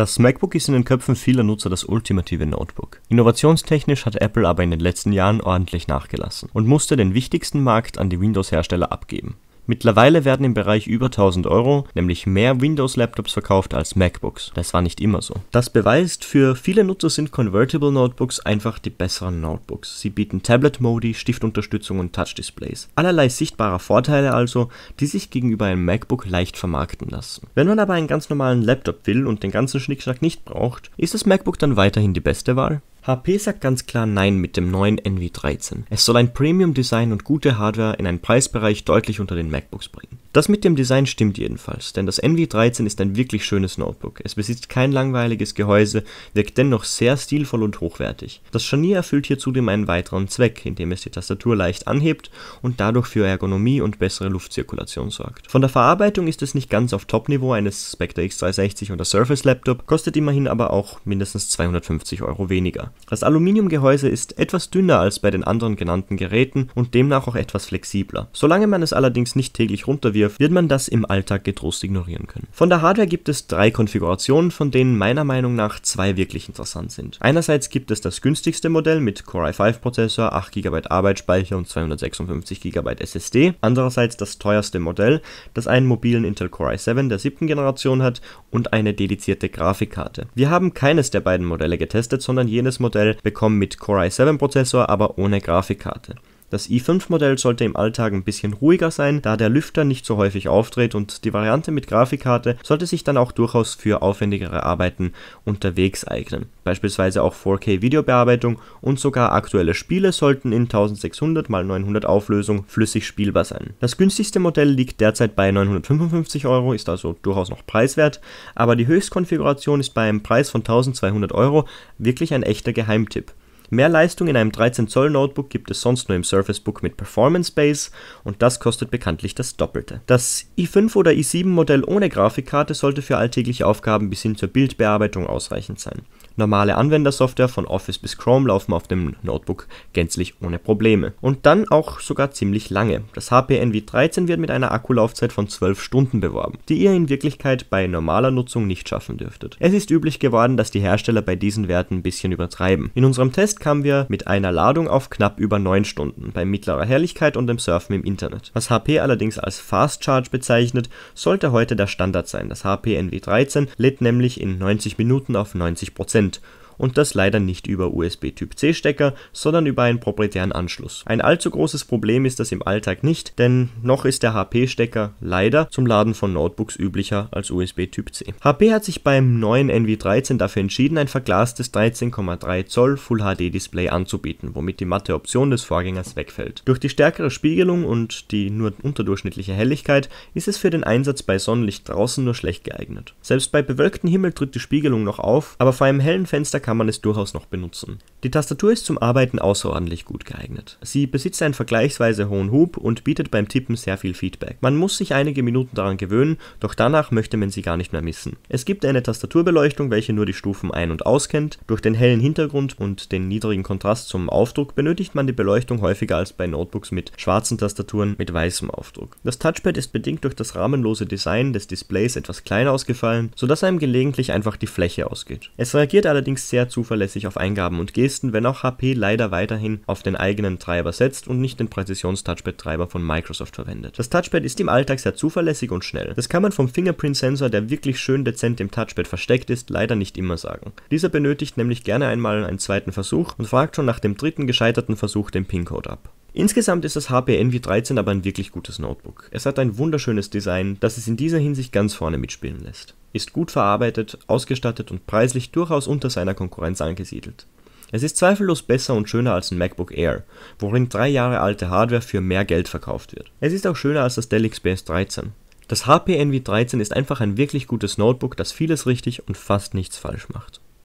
Das MacBook ist in den Köpfen vieler Nutzer das ultimative Notebook. Innovationstechnisch hat Apple aber in den letzten Jahren ordentlich nachgelassen und musste den wichtigsten Markt an die Windows-Hersteller abgeben Mittlerweile werden im Bereich über 1000 Euro nämlich mehr Windows-Laptops verkauft als MacBooks. Das war nicht immer so. Das beweist, für viele Nutzer sind Convertible Notebooks einfach die besseren Notebooks. Sie bieten Tablet-Modi, Stiftunterstützung und Touch-Displays. Allerlei sichtbare Vorteile also, die sich gegenüber einem MacBook leicht vermarkten lassen. Wenn man aber einen ganz normalen Laptop will und den ganzen Schnickschnack nicht braucht, ist das MacBook dann weiterhin die beste Wahl? HP sagt ganz klar Nein mit dem neuen NV13. Es soll ein Premium-Design und gute Hardware in einen Preisbereich deutlich unter den MacBooks bringen. Das mit dem Design stimmt jedenfalls, denn das NV13 ist ein wirklich schönes Notebook. Es besitzt kein langweiliges Gehäuse, wirkt dennoch sehr stilvoll und hochwertig. Das Scharnier erfüllt hier zudem einen weiteren Zweck, indem es die Tastatur leicht anhebt und dadurch für Ergonomie und bessere Luftzirkulation sorgt. Von der Verarbeitung ist es nicht ganz auf Topniveau eines Spectre X360 oder Surface Laptop, kostet immerhin aber auch mindestens 250 Euro weniger. Das Aluminiumgehäuse ist etwas dünner als bei den anderen genannten Geräten und demnach auch etwas flexibler. Solange man es allerdings nicht täglich runterwirft, wirft, wird man das im Alltag getrost ignorieren können. Von der Hardware gibt es drei Konfigurationen, von denen meiner Meinung nach zwei wirklich interessant sind. Einerseits gibt es das günstigste Modell mit Core i5 Prozessor, 8 GB Arbeitsspeicher und 256 GB SSD. Andererseits das teuerste Modell, das einen mobilen Intel Core i7 der siebten Generation hat und eine dedizierte Grafikkarte. Wir haben keines der beiden Modelle getestet, sondern jenes Modell bekommen mit Core i7 Prozessor, aber ohne Grafikkarte. Das i5-Modell sollte im Alltag ein bisschen ruhiger sein, da der Lüfter nicht so häufig auftritt und die Variante mit Grafikkarte sollte sich dann auch durchaus für aufwendigere Arbeiten unterwegs eignen. Beispielsweise auch 4K Videobearbeitung und sogar aktuelle Spiele sollten in 1600x900 Auflösung flüssig spielbar sein. Das günstigste Modell liegt derzeit bei 955 Euro, ist also durchaus noch preiswert, aber die Höchstkonfiguration ist beim Preis von 1200 Euro wirklich ein echter Geheimtipp. Mehr Leistung in einem 13-Zoll-Notebook gibt es sonst nur im Surface Book mit Performance Base und das kostet bekanntlich das Doppelte. Das i5 oder i7-Modell ohne Grafikkarte sollte für alltägliche Aufgaben bis hin zur Bildbearbeitung ausreichend sein. Normale Anwendersoftware von Office bis Chrome laufen auf dem Notebook gänzlich ohne Probleme. Und dann auch sogar ziemlich lange. Das HP Envy 13 wird mit einer Akkulaufzeit von 12 Stunden beworben, die ihr in Wirklichkeit bei normaler Nutzung nicht schaffen dürftet. Es ist üblich geworden, dass die Hersteller bei diesen Werten ein bisschen übertreiben. In unserem Test kamen wir mit einer Ladung auf knapp über 9 Stunden bei mittlerer Herrlichkeit und dem Surfen im Internet. Was HP allerdings als Fast Charge bezeichnet, sollte heute der Standard sein. Das HP NW13 lädt nämlich in 90 Minuten auf 90 Prozent und das leider nicht über USB Typ C Stecker, sondern über einen proprietären Anschluss. Ein allzu großes Problem ist das im Alltag nicht, denn noch ist der HP Stecker leider zum Laden von Notebooks üblicher als USB Typ C. HP hat sich beim neuen Envy 13 dafür entschieden, ein verglastes 13,3 Zoll Full HD Display anzubieten, womit die matte Option des Vorgängers wegfällt. Durch die stärkere Spiegelung und die nur unterdurchschnittliche Helligkeit ist es für den Einsatz bei Sonnenlicht draußen nur schlecht geeignet. Selbst bei bewölktem Himmel tritt die Spiegelung noch auf, aber vor einem hellen Fenster kann kann man es durchaus noch benutzen. Die Tastatur ist zum Arbeiten außerordentlich gut geeignet. Sie besitzt einen vergleichsweise hohen Hub und bietet beim Tippen sehr viel Feedback. Man muss sich einige Minuten daran gewöhnen, doch danach möchte man sie gar nicht mehr missen. Es gibt eine Tastaturbeleuchtung, welche nur die Stufen ein- und auskennt. Durch den hellen Hintergrund und den niedrigen Kontrast zum Aufdruck benötigt man die Beleuchtung häufiger als bei Notebooks mit schwarzen Tastaturen mit weißem Aufdruck. Das Touchpad ist bedingt durch das rahmenlose Design des Displays etwas kleiner ausgefallen, sodass einem gelegentlich einfach die Fläche ausgeht. Es reagiert allerdings sehr sehr zuverlässig auf Eingaben und Gesten, wenn auch HP leider weiterhin auf den eigenen Treiber setzt und nicht den Präzisions-Touchpad-Treiber von Microsoft verwendet. Das Touchpad ist im Alltag sehr zuverlässig und schnell. Das kann man vom Fingerprint-Sensor, der wirklich schön dezent im Touchpad versteckt ist, leider nicht immer sagen. Dieser benötigt nämlich gerne einmal einen zweiten Versuch und fragt schon nach dem dritten gescheiterten Versuch den PIN-Code ab. Insgesamt ist das HP Envy 13 aber ein wirklich gutes Notebook. Es hat ein wunderschönes Design, das es in dieser Hinsicht ganz vorne mitspielen lässt. Ist gut verarbeitet, ausgestattet und preislich durchaus unter seiner Konkurrenz angesiedelt. Es ist zweifellos besser und schöner als ein MacBook Air, worin drei Jahre alte Hardware für mehr Geld verkauft wird. Es ist auch schöner als das Dell XPS 13. Das HP Envy 13 ist einfach ein wirklich gutes Notebook, das vieles richtig und fast nichts falsch macht.